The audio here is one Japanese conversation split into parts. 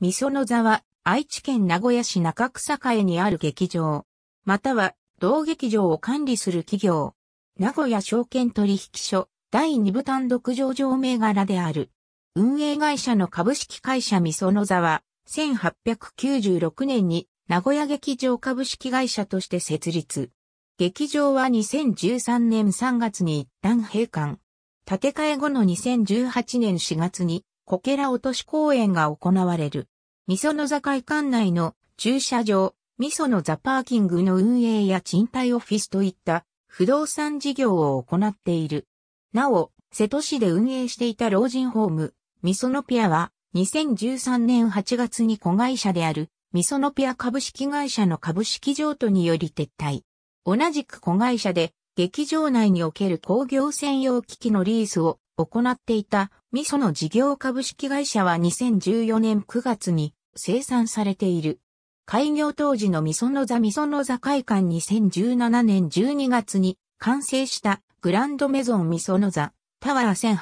みその座は、愛知県名古屋市中草会にある劇場、または、同劇場を管理する企業、名古屋証券取引所、第2部単独上場銘柄である。運営会社の株式会社みその座は、1896年に名古屋劇場株式会社として設立。劇場は2013年3月に一旦閉館。建て替え後の2018年4月にこけら落とし公演が行われる。味噌の座会館内の駐車場、味噌の座パーキングの運営や賃貸オフィスといった不動産事業を行っている。なお、瀬戸市で運営していた老人ホーム、味そのピアは2013年8月に子会社である味噌のピア株式会社の株式譲渡により撤退。同じく子会社で劇場内における工業専用機器のリースを行っていた味噌の事業株式会社は2014年9月に生産されている。開業当時の味噌の座味噌の座会館2017年12月に完成したグランドメゾン味噌の座、タワー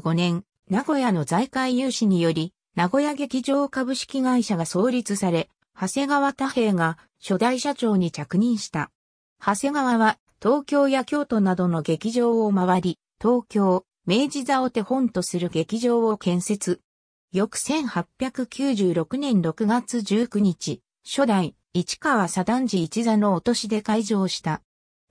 1895年、名古屋の財界有志により、名古屋劇場株式会社が創立され、長谷川太平が初代社長に着任した。長谷川は東京や京都などの劇場を回り、東京、明治座を手本とする劇場を建設。翌1896年6月19日、初代市川左団次一座の落としで開場した。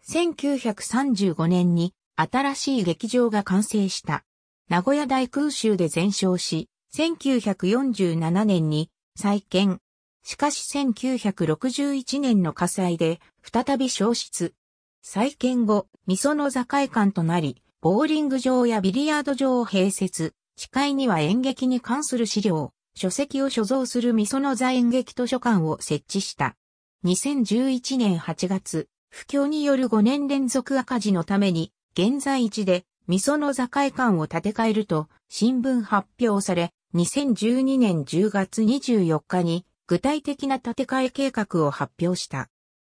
1935年に新しい劇場が完成した。名古屋大空襲で全焼し、1947年に再建。しかし1961年の火災で再び消失。再建後、味噌の座会館となり、ボーリング場やビリヤード場を併設、地下には演劇に関する資料、書籍を所蔵するみその座演劇図書館を設置した。2011年8月、不況による5年連続赤字のために、現在地で、みその座会館を建て替えると、新聞発表され、2012年10月24日に、具体的な建て替え計画を発表した。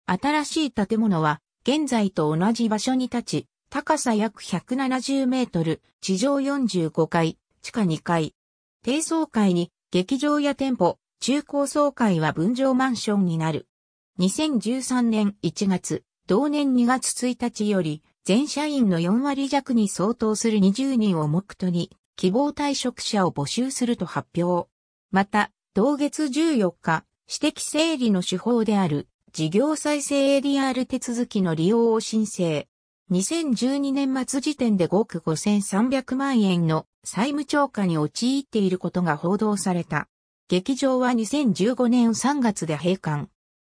新しい建物は、現在と同じ場所に立ち、高さ約170メートル、地上45階、地下2階。低層階に劇場や店舗、中高層階は分譲マンションになる。2013年1月、同年2月1日より、全社員の4割弱に相当する20人を目途に、希望退職者を募集すると発表。また、同月14日、私的整理の手法である、事業再生 ADR 手続きの利用を申請。2012年末時点で5億5300万円の債務超過に陥っていることが報道された。劇場は2015年3月で閉館。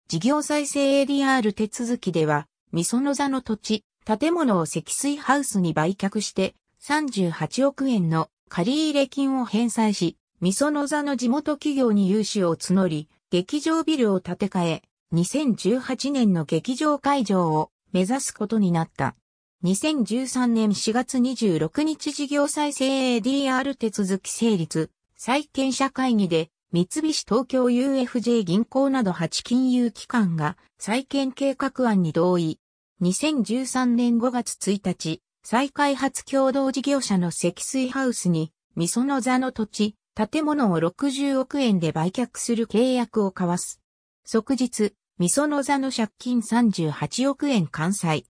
事業再生 ADR 手続きでは、みその座の土地、建物を積水ハウスに売却して38億円の借入金を返済し、みその座の地元企業に融資を募り、劇場ビルを建て替え、2018年の劇場会場を目指すことになった。2013年4月26日事業再生 ADR 手続き成立、再建者会議で、三菱東京 UFJ 銀行など8金融機関が再建計画案に同意。2013年5月1日、再開発共同事業者の積水ハウスに、みその座の土地、建物を60億円で売却する契約を交わす。即日、みその座の借金38億円完済。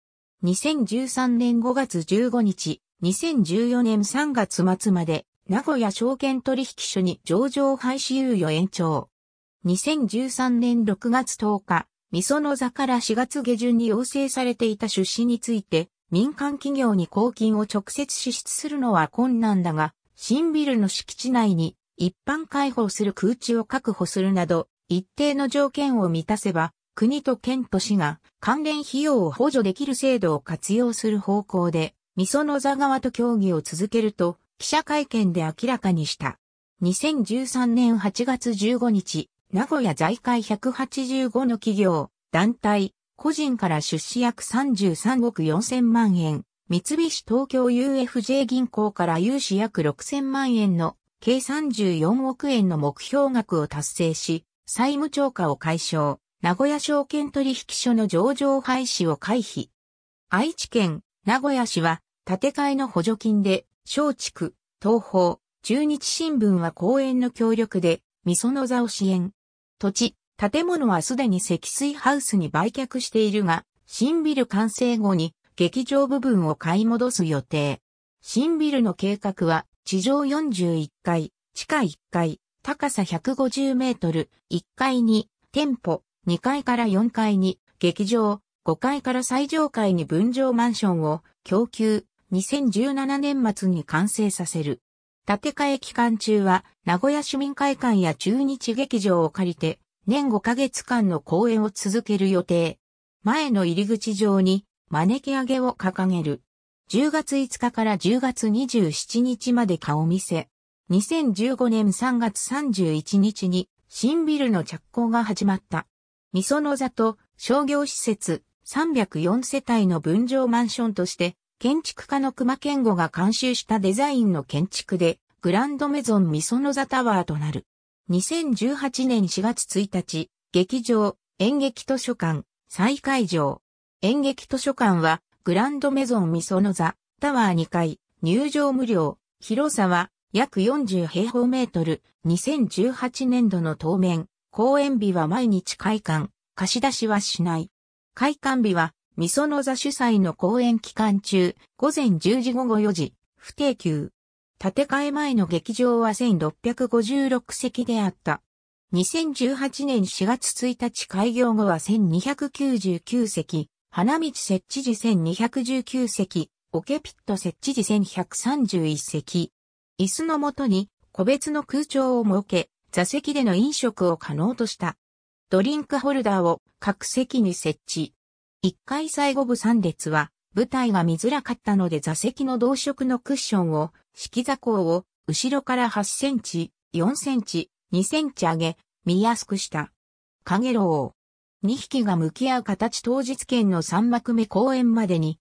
2013年5月15日、2014年3月末まで、名古屋証券取引所に上場廃止猶予延長。2013年6月10日、みその座から4月下旬に要請されていた出資について、民間企業に公金を直接支出するのは困難だが、新ビルの敷地内に一般開放する空地を確保するなど、一定の条件を満たせば、国と県と市が関連費用を補助できる制度を活用する方向で、みその座側と協議を続けると、記者会見で明らかにした。2013年8月15日、名古屋在会185の企業、団体、個人から出資約33億4000万円、三菱東京 UFJ 銀行から融資約6000万円の計34億円の目標額を達成し、債務超過を解消。名古屋証券取引所の上場廃止を回避。愛知県、名古屋市は、建て替えの補助金で、松竹、東宝、中日新聞は公園の協力で、味その座を支援。土地、建物はすでに積水ハウスに売却しているが、新ビル完成後に劇場部分を買い戻す予定。新ビルの計画は地上41階、地下1階、高さ150メートル、1階に店舗、2階から4階に劇場、5階から最上階に分譲マンションを供給、2017年末に完成させる。建て替え期間中は、名古屋市民会館や中日劇場を借りて、年5ヶ月間の公演を続ける予定。前の入り口上に、招き上げを掲げる。10月5日から10月27日まで顔見せ。2015年3月31日に、新ビルの着工が始まった。みその里、商業施設、304世帯の分譲マンションとして、建築家の熊健吾が監修したデザインの建築で、グランドメゾンみその座タワーとなる。2018年4月1日、劇場、演劇図書館、再会場。演劇図書館は、グランドメゾンみその座、タワー2階、入場無料、広さは約40平方メートル、2018年度の当面、公演日は毎日開館、貸し出しはしない。開館日は、みその座主催の公演期間中、午前10時午後4時、不定休。建て替え前の劇場は1656席であった。2018年4月1日開業後は1299席、花道設置時1219席、オケピット設置時1131席。椅子のもとに個別の空調を設け、座席での飲食を可能とした。ドリンクホルダーを各席に設置。1階最後部3列は、舞台が見づらかったので座席の同色のクッションを、式座高を後ろから8センチ、4センチ、2センチ上げ、見やすくした。カゲロウ。2匹が向き合う形当日券の3幕目公演までに。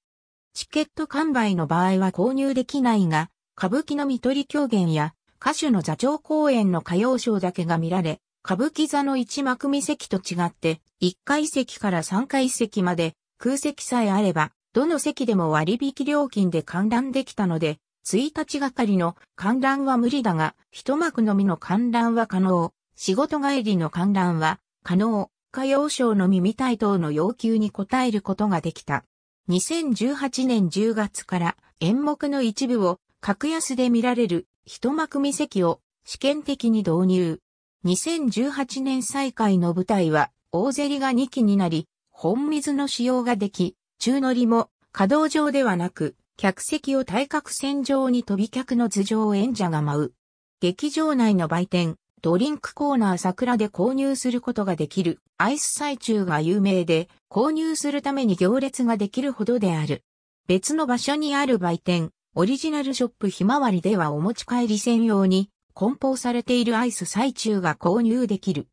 チケット完売の場合は購入できないが、歌舞伎の見取り狂言や歌手の座長公演の歌謡賞だけが見られ、歌舞伎座の一幕見席と違って、一階席から三階席まで空席さえあれば、どの席でも割引料金で観覧できたので、1日がかりの観覧は無理だが、一幕のみの観覧は可能。仕事帰りの観覧は可能。歌謡賞のみ見たい等の要求に応えることができた。2018年10月から演目の一部を格安で見られる一幕見席を試験的に導入。2018年再開の舞台は、大ゼリが2機になり、本水の使用ができ、中乗りも稼働上ではなく、客席を対角線上に飛び客の頭上を演者が舞う。劇場内の売店、ドリンクコーナー桜で購入することができるアイス最中が有名で、購入するために行列ができるほどである。別の場所にある売店、オリジナルショップひまわりではお持ち帰り専用に梱包されているアイス最中が購入できる。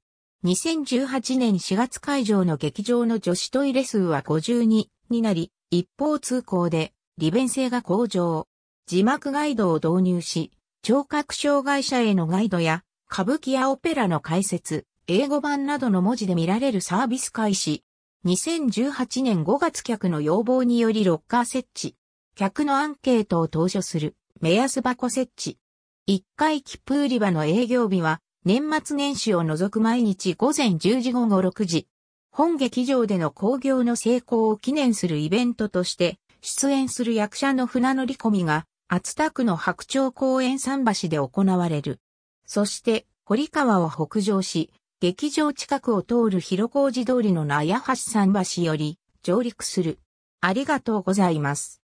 2018年4月会場の劇場の女子トイレ数は52になり、一方通行で利便性が向上。字幕ガイドを導入し、聴覚障害者へのガイドや歌舞伎やオペラの解説、英語版などの文字で見られるサービス開始。2018年5月客の要望によりロッカー設置。客のアンケートを投書する、目安箱設置。1回切符売り場の営業日は、年末年始を除く毎日午前10時午後6時。本劇場での興行の成功を記念するイベントとして、出演する役者の船乗り込みが、厚田区の白鳥公園桟橋で行われる。そして、堀川を北上し、劇場近くを通る広小路通りの納屋橋桟橋より上陸する。ありがとうございます。